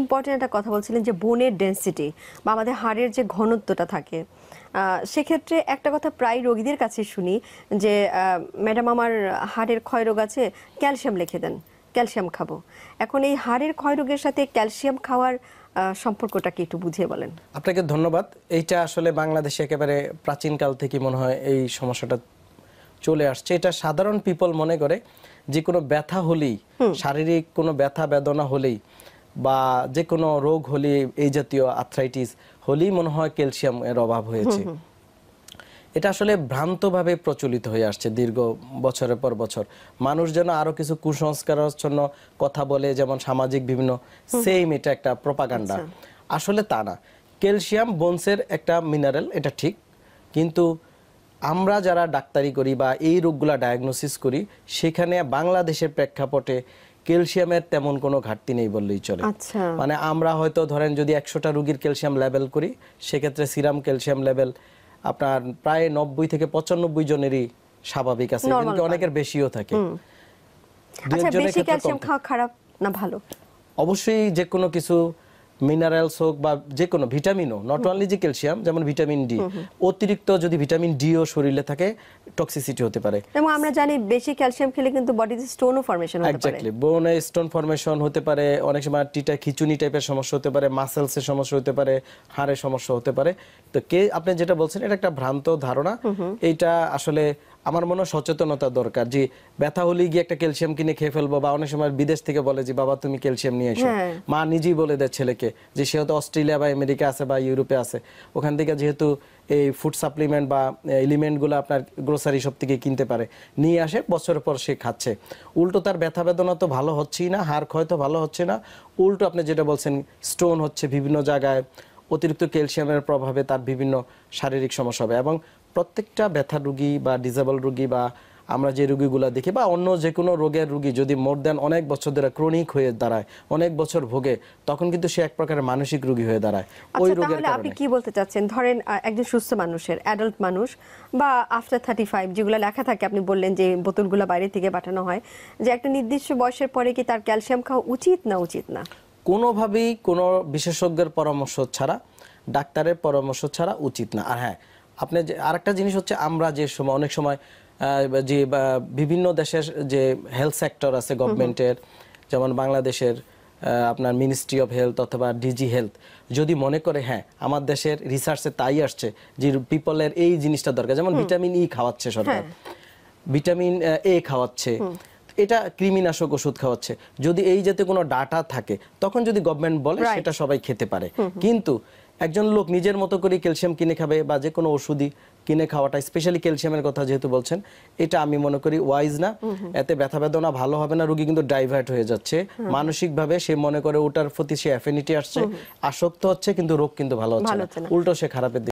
Important একটা কথা বলছিলেন যে বোনের ডেন্সিটি বা আমাদের হাড়ের যে ঘনত্বটা থাকে সেক্ষেত্রে একটা কথা প্রায় রোগীদের কাছে শুনি যে ম্যাডাম আমার হাড়ের ক্ষয় রোগ আছে ক্যালসিয়াম লিখে দেন ক্যালসিয়াম খাবো এখন এই হাড়ের ক্ষয় রোগের সাথে ক্যালসিয়াম খাওয়ার সম্পর্কটা কি একটু বুঝিয়ে বলেন আপনাকে ধন্যবাদ এইটা আসলে বাংলাদেশে একেবারে প্রাচীনকাল থেকে মনে হয় এই সমস্যাটা চলে আসছে এটা সাধারণ পিপল মনে করে যে কোনো ব্যথা হলেই শারীরিক কোনো ব্যথা বেদনা হলেই বা যে কোনো রোগ হলে এই জাতীয় আর্থ্রাইটিস হলেই মনে হয় ক্যালসিয়ামের অভাব হয়েছে এটা আসলে ভ্রান্তভাবে প্রচলিত হয়ে আসছে দীর্ঘ বছরের পর বছর মানুষ যেন আরো কিছু কুসংস্কারচ্ছন্ন কথা বলে যেমন সামাজিক বিভিন্ন সেম এটা একটা প্রপাগান্ডা আচ্ছা। আসলে তা না ক্যালসিয়াম বোনসের একটা মিনারেল এটা ঠিক কিন্তু আমরা যারা ডাক্তারি করি বা এই রোগগুলা ডায়াগনোসিস করি সেখানে বাংলাদেশের প্রেক্ষাপটে ক্যালসিয়ামের তেমন কোনো ঘাটতি নেই বললেই চলে আচ্ছা। মানে আমরা হয়তো ধরেন যদি একশোটা রুগীর ক্যালসিয়াম লেভেল করি সেক্ষেত্রে সিরাম ক্যালসিয়াম লেভেল আপনার প্রায় নব্বই থেকে পঁচানব্বই জনেরই স্বাভাবিক আছে কিন্তু অনেকের বেশিও থাকে আচ্ছা, খারাপ না ভালো অবশ্যই যে কোনো কিছু মিনারেলস হোক বা যে কোনো ভিটামিনও নট অনলি যে ক্যালসিয়াম যেমন ভিটামিন ডি অতিরিক্ত যদি ভিটামিন ডিও শরীরে থাকে টক্সিসিটি হতে পারে এবং আমরা জানি বেশি ক্যালসিয়াম খেলে কিন্তু বডিতে স্টোনও ফরমেশন হতে পারে এক্স্যাক্টলি বোনে স্টোন ফরমেশন হতে পারে অনেক সময় টিটা খিচুনি টাইপের সমস্যা হতে পারে মাসেলসের সমস্যা হতে পারে হাড়ের সমস্যা হতে পারে তো কে আপনি যেটা বলছেন এটা একটা ভ্রান্ত ধারণা এইটা আসলে আমার মনে সচেতনতা দরকার যে ব্যথা হলেই গিয়ে একটা ক্যালসিয়াম কিনে খেয়ে ফেলবো বা অনেক সময় বিদেশ থেকে বলে যে বাবা তুমি ক্যালসিয়াম নিয়ে এসো হ্যাঁ। মা নিজেই বলে দেয় ছেলেকে যে সে হয়তো অস্ট্রেলিয়া বা আমেরিকা আছে বা ইউরোপে আছে ওখান থেকে যেহেতু এই ফুড সাপ্লিমেন্ট বা এলিমেন্টগুলো আপনার গ্রোসারি সব থেকে কিনতে পারে নিয়ে আসে বছর পর সে খাচ্ছে উল্টো তার ব্যথা বেদনা তো ভালো হচ্ছেই না হাড় ক্ষয় তো ভালো হচ্ছে না উল্টো আপনি যেটা বলছেন স্টোন হচ্ছে বিভিন্ন জায়গায় অতিরিক্ত ক্যালসিয়ামের প্রভাবে তার বিভিন্ন শারীরিক সমস্যা হবে এবং প্রত্যেকটা ব্যথা রুগী বা ডিজেবল রুগী বা আমরা যে রুগীগুলো দেখি বা অন্য যে কোনো রোগের রুগী যদি মোর দেন অনেক বছর ধরে ক্রনিক হয়ে দাঁড়ায় অনেক বছর ভোগে তখন কিন্তু সে এক প্রকারের মানসিক রুগী হয়ে দাঁড়ায় আচ্ছা, ওই রোগের কারণে আপনি কি বলতে চাচ্ছেন ধরেন একজন সুস্থ মানুষের অ্যাডাল্ট মানুষ বা আফটার থার্টি ফাইভ যেগুলো লেখা থাকে আপনি বললেন যে বোতলগুলো বাইরে থেকে পাঠানো হয় যে একটা নির্দিষ্ট বয়সের পরে কি তার ক্যালসিয়াম খাওয়া উচিত না উচিত না কোনোভাবেই কোনো বিশেষজ্ঞের পরামর্শ ছাড়া ডাক্তারের পরামর্শ ছাড়া উচিত না আর হ্যাঁ আপনি আর একটা জিনিস হচ্ছে আমরা যে সময় অনেক সময় যে বিভিন্ন দেশের যে হেলথ সেক্টর আছে গভর্নমেন্টের যেমন বাংলাদেশের আপনার মিনিস্ট্রি অফ হেলথ অথবা ডিজি হেলথ যদি মনে করে হ্যাঁ আমার দেশের রিসার্চে তাই আসছে যে পিপলের এই জিনিসটা দরকার যেমন ভিটামিন ই e খাওয়াচ্ছে সরকার ভিটামিন হ্যাঁ। এ খাওয়াচ্ছে এটা কৃমিনাশক ওষুধ খাওয়াচ্ছে যদি এই যাতে কোনো ডাটা থাকে তখন যদি গভর্নমেন্ট বলে সেটা সবাই খেতে পারে কিন্তু একজন লোক নিজের মতো করে ক্যালসিয়াম কিনে খাবে বা যে কোনো ওষুধই কিনে খাওয়াটা স্পেশালি ক্যালসিয়ামের কথা যেহেতু বলছেন এটা আমি মনে করি ওয়াইজ না এতে ব্যথা বেদনা ভালো হবে না রুগী কিন্তু ডাইভার্ট হয়ে যাচ্ছে মানসিকভাবে সে মনে করে ওটার প্রতি সে অ্যাফিনিটি আসছে আসক্ত হচ্ছে কিন্তু রোগ কিন্তু ভালো হচ্ছে না উল্টো সে খারাপের